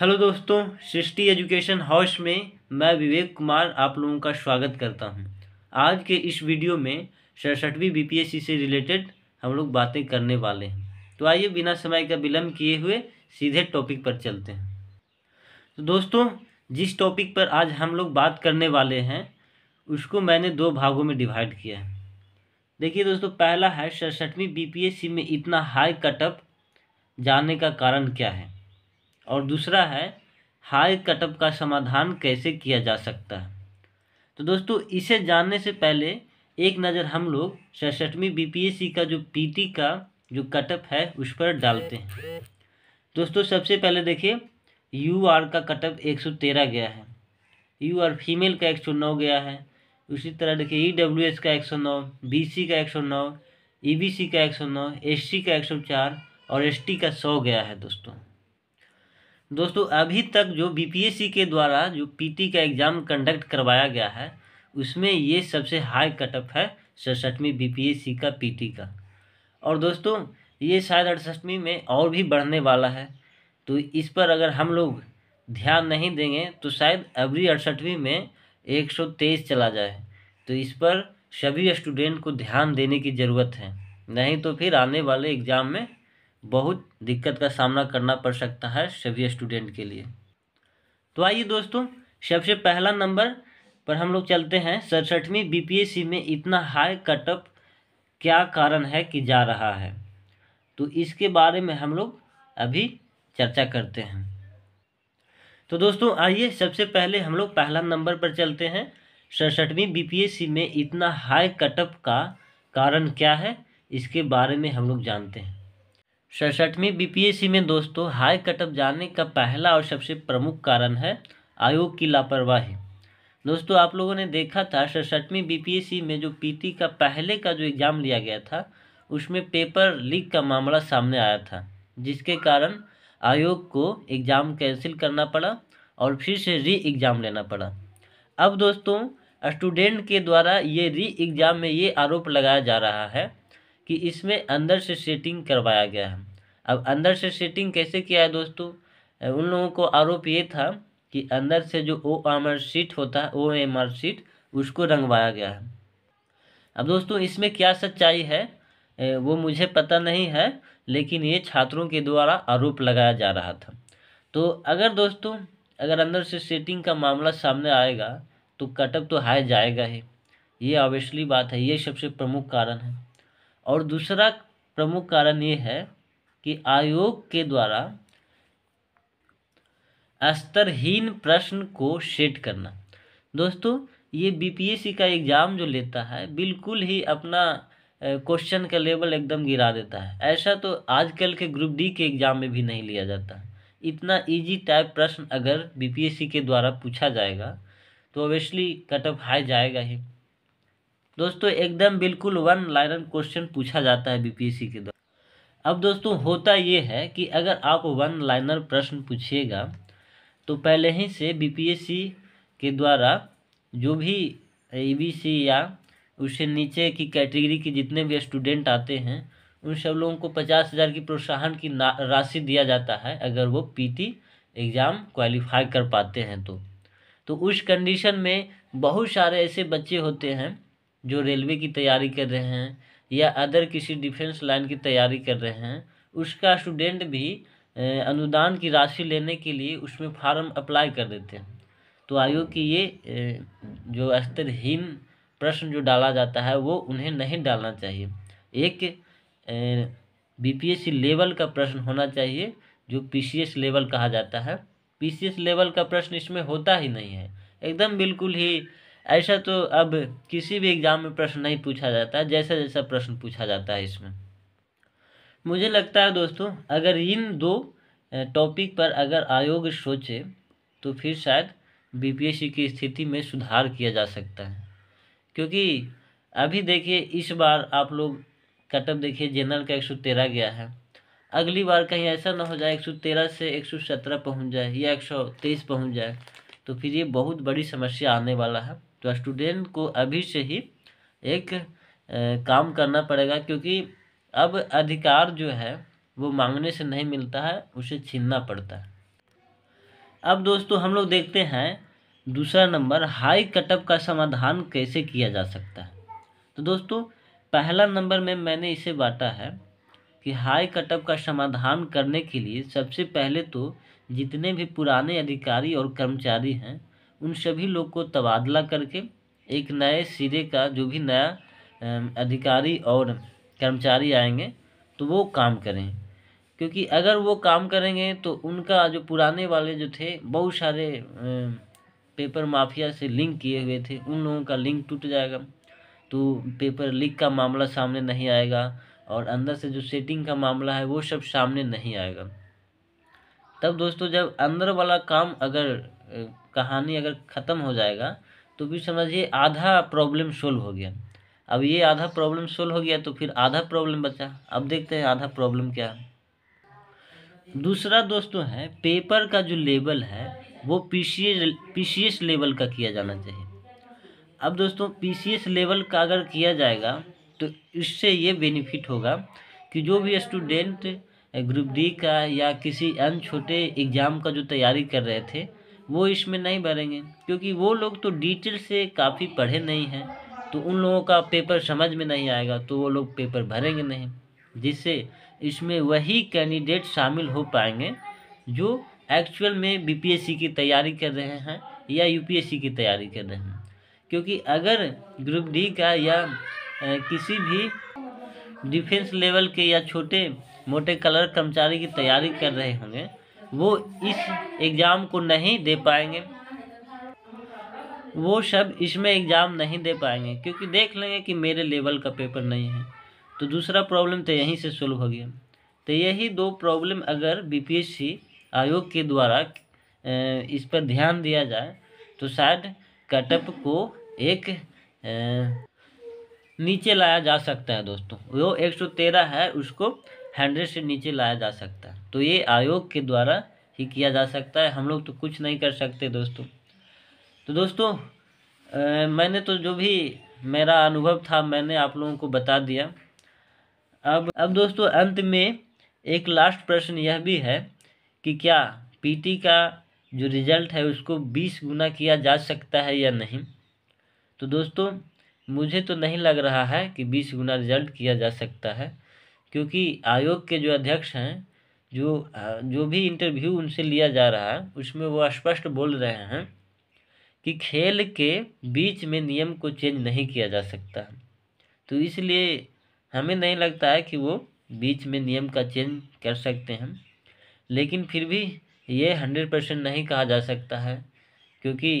Hello दोस्तों सृष्टि education house में मैं विवेक कुमार आप लोगों का स्वागत करता हूं। आज के इस वीडियो में सड़सठवीं बीपीएससी से रिलेटेड हम लोग बातें करने वाले हैं तो आइए बिना समय का विलम्ब किए हुए सीधे टॉपिक पर चलते हैं तो दोस्तों जिस टॉपिक पर आज हम लोग बात करने वाले हैं उसको मैंने दो भागों में डिवाइड किया है देखिए दोस्तों पहला है सड़सठवीं बी में इतना हाई कटअप जाने का कारण क्या है और दूसरा है हाई कटअप का समाधान कैसे किया जा सकता है तो दोस्तों इसे जानने से पहले एक नज़र हम लोग सड़सठवीं बीपीएससी का जो पीटी का जो कटअप है उस पर डालते हैं दोस्तों सबसे पहले देखिए यू आर का कटअप 113 गया है यू आर फीमेल का 109 गया है उसी तरह देखिए ई डब्ल्यू एस का 109 बीसी का 109 ईबीसी e का 109 एससी का 104 और एसटी का 100 गया है दोस्तों दोस्तों अभी तक जो बीपीएससी के द्वारा जो पीटी का एग्ज़ाम कंडक्ट करवाया गया है उसमें ये सबसे हाई कटअप है सड़सठवीं बीपीएससी का पीटी का और दोस्तों ये शायद अड़सठवीं में और भी बढ़ने वाला है तो इस पर अगर हम लोग ध्यान नहीं देंगे तो शायद अभी अड़सठवीं में एक सौ तेईस चला जाए तो इस पर सभी स्टूडेंट को ध्यान देने की ज़रूरत है नहीं तो फिर आने वाले एग्ज़ाम में बहुत दिक्कत का सामना करना पड़ सकता है सभी स्टूडेंट के लिए तो आइए दोस्तों सबसे पहला नंबर पर हम लोग चलते हैं सड़सठवीं बीपीएससी में इतना हाई कटअप क्या कारण है कि जा रहा है तो इसके बारे में हम लोग अभी चर्चा करते हैं तो दोस्तों आइए सबसे पहले हम लोग पहला नंबर पर चलते हैं सड़सठवीं बीपीएससी में इतना हाई कटअप का कारण क्या है इसके बारे में हम लोग जानते हैं सड़सठवीं बीपीएससी में दोस्तों हाई कटअप जाने का पहला और सबसे प्रमुख कारण है आयोग की लापरवाही दोस्तों आप लोगों ने देखा था सड़सठवीं बीपीएससी में जो पीटी का पहले का जो एग्ज़ाम लिया गया था उसमें पेपर लीक का मामला सामने आया था जिसके कारण आयोग को एग्ज़ाम कैंसिल करना पड़ा और फिर से री एग्ज़ाम लेना पड़ा अब दोस्तों स्टूडेंट के द्वारा ये री एग्ज़ाम में ये आरोप लगाया जा रहा है कि इसमें अंदर से सेटिंग करवाया गया है अब अंदर से सेटिंग कैसे किया है दोस्तों उन लोगों को आरोप ये था कि अंदर से जो ओ एम आर सीट होता है ओ एम आर सीट उसको रंगवाया गया है अब दोस्तों इसमें क्या सच्चाई है वो मुझे पता नहीं है लेकिन ये छात्रों के द्वारा आरोप लगाया जा रहा था तो अगर दोस्तों अगर अंदर से सेटिंग का मामला सामने आएगा तो कटअप तो हाई जाएगा ही ये ऑब्वियसली बात है ये सबसे प्रमुख कारण है और दूसरा प्रमुख कारण ये है कि आयोग के द्वारा स्तरहीन प्रश्न को सेट करना दोस्तों ये बीपीएससी का एग्ज़ाम जो लेता है बिल्कुल ही अपना क्वेश्चन का लेवल एकदम गिरा देता है ऐसा तो आजकल के ग्रुप डी के एग्ज़ाम में भी नहीं लिया जाता इतना इजी टाइप प्रश्न अगर बीपीएससी के द्वारा पूछा जाएगा तो ओबियसली कट ऑफ हाई जाएगा ही दोस्तों एकदम बिल्कुल वन लाइनर क्वेश्चन पूछा जाता है बीपीएससी के द्वारा अब दोस्तों होता ये है कि अगर आप वन लाइनर प्रश्न पूछिएगा तो पहले ही से बीपीएससी के द्वारा जो भी एबीसी या उससे नीचे की कैटेगरी के जितने भी स्टूडेंट आते हैं उन सब लोगों को पचास हज़ार की प्रोत्साहन की राशि दिया जाता है अगर वो पीटी एग्ज़ाम क्वालिफाई कर पाते हैं तो तो उस कंडीशन में बहुत सारे ऐसे बच्चे होते हैं जो रेलवे की तैयारी कर रहे हैं या अदर किसी डिफेंस लाइन की तैयारी कर रहे हैं उसका स्टूडेंट भी अनुदान की राशि लेने के लिए उसमें फार्म अप्लाई कर देते हैं तो आयोग की ये जो स्तरहीन प्रश्न जो डाला जाता है वो उन्हें नहीं डालना चाहिए एक बीपीएससी लेवल का प्रश्न होना चाहिए जो पीसीएस लेवल कहा जाता है पीसीएस लेवल का प्रश्न इसमें होता ही नहीं है एकदम बिल्कुल ही ऐसा तो अब किसी भी एग्ज़ाम में प्रश्न नहीं पूछा जाता है जैसा जैसा प्रश्न पूछा जाता है इसमें मुझे लगता है दोस्तों अगर इन दो टॉपिक पर अगर आयोग सोचे तो फिर शायद बीपीएससी की स्थिति में सुधार किया जा सकता है क्योंकि अभी देखिए इस बार आप लोग कटअप देखिए जनरल का एक सौ तेरह गया है अगली बार कहीं ऐसा ना हो जाए एक सौ तेरह से एक सौ सत्रह पहुँच जाए या एक सौ तेईस पहुँच जाए तो फिर ये बहुत बड़ी समस्या आने वाला है तो स्टूडेंट को अभी से ही एक काम करना पड़ेगा क्योंकि अब अधिकार जो है वो मांगने से नहीं मिलता है उसे छीनना पड़ता है अब दोस्तों हम लोग देखते हैं दूसरा नंबर हाई कटअप का समाधान कैसे किया जा सकता है तो दोस्तों पहला नंबर में मैंने इसे बांटा है कि हाई कटअप का समाधान करने के लिए सबसे पहले तो जितने भी पुराने अधिकारी और कर्मचारी हैं उन सभी लोग को तबादला करके एक नए सिरे का जो भी नया अधिकारी और कर्मचारी आएंगे तो वो काम करें क्योंकि अगर वो काम करेंगे तो उनका जो पुराने वाले जो थे बहुत सारे पेपर माफिया से लिंक किए हुए थे उन लोगों का लिंक टूट जाएगा तो पेपर लीक का मामला सामने नहीं आएगा और अंदर से जो सेटिंग का मामला है वो सब सामने नहीं आएगा तब दोस्तों जब अंदर वाला काम अगर कहानी अगर ख़त्म हो जाएगा तो भी समझिए आधा प्रॉब्लम सोल्व हो गया अब ये आधा प्रॉब्लम सोल्व हो गया तो फिर आधा प्रॉब्लम बचा अब देखते हैं आधा प्रॉब्लम क्या है दूसरा दोस्तों है पेपर का जो लेवल है वो पी सी एस लेवल का किया जाना चाहिए अब दोस्तों पी सी एस लेवल का अगर किया जाएगा तो इससे ये बेनिफिट होगा कि जो भी स्टूडेंट ग्रुप डी का या किसी अन्य छोटे एग्ज़ाम का जो तैयारी कर रहे थे वो इसमें नहीं भरेंगे क्योंकि वो लोग तो डिटेल से काफ़ी पढ़े नहीं हैं तो उन लोगों का पेपर समझ में नहीं आएगा तो वो लोग पेपर भरेंगे नहीं जिससे इसमें वही कैंडिडेट शामिल हो पाएंगे जो एक्चुअल में बीपीएससी की तैयारी कर रहे हैं या यूपीएससी की तैयारी कर रहे हैं क्योंकि अगर ग्रुप डी का या किसी भी डिफेंस लेवल के या छोटे मोटे कलर कर्मचारी की तैयारी कर रहे होंगे वो इस एग्ज़ाम को नहीं दे पाएंगे वो सब इसमें एग्ज़ाम नहीं दे पाएंगे क्योंकि देख लेंगे कि मेरे लेवल का पेपर नहीं है तो दूसरा प्रॉब्लम तो यहीं से सोल्व हो गया तो यही दो प्रॉब्लम अगर बीपीएससी आयोग के द्वारा इस पर ध्यान दिया जाए तो शायद कटअप को एक नीचे लाया जा सकता है दोस्तों वो 113 है उसको हंड्रेड से नीचे लाया जा सकता है तो ये आयोग के द्वारा ही किया जा सकता है हम लोग तो कुछ नहीं कर सकते दोस्तों तो दोस्तों आ, मैंने तो जो भी मेरा अनुभव था मैंने आप लोगों को बता दिया अब अब दोस्तों अंत में एक लास्ट प्रश्न यह भी है कि क्या पीटी का जो रिजल्ट है उसको बीस गुना किया जा सकता है या नहीं तो दोस्तों मुझे तो नहीं लग रहा है कि बीस गुना रिजल्ट किया जा सकता है क्योंकि आयोग के जो अध्यक्ष हैं जो जो भी इंटरव्यू उनसे लिया जा रहा है उसमें वो स्पष्ट बोल रहे हैं कि खेल के बीच में नियम को चेंज नहीं किया जा सकता तो इसलिए हमें नहीं लगता है कि वो बीच में नियम का चेंज कर सकते हैं लेकिन फिर भी ये हंड्रेड परसेंट नहीं कहा जा सकता है क्योंकि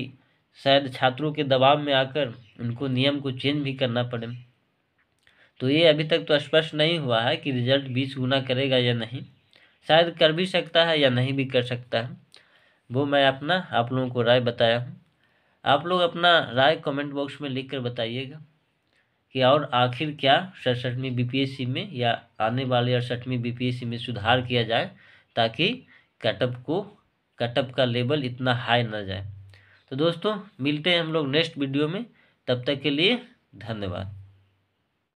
शायद छात्रों के दबाव में आकर उनको नियम को चेंज भी करना पड़े तो ये अभी तक तो स्पष्ट नहीं हुआ है कि रिजल्ट बीस गुना करेगा या नहीं शायद कर भी सकता है या नहीं भी कर सकता है वो मैं अपना आप लोगों को राय बताया हूँ आप लोग अपना राय कमेंट बॉक्स में लिख कर बताइएगा कि और आखिर क्या सड़सठवीं बीपीएससी में या आने वाले अड़सठवीं बीपीएससी में सुधार किया जाए ताकि कटअप को कटअप का लेवल इतना हाई ना जाए तो दोस्तों मिलते हैं हम लोग नेक्स्ट वीडियो में तब तक के लिए धन्यवाद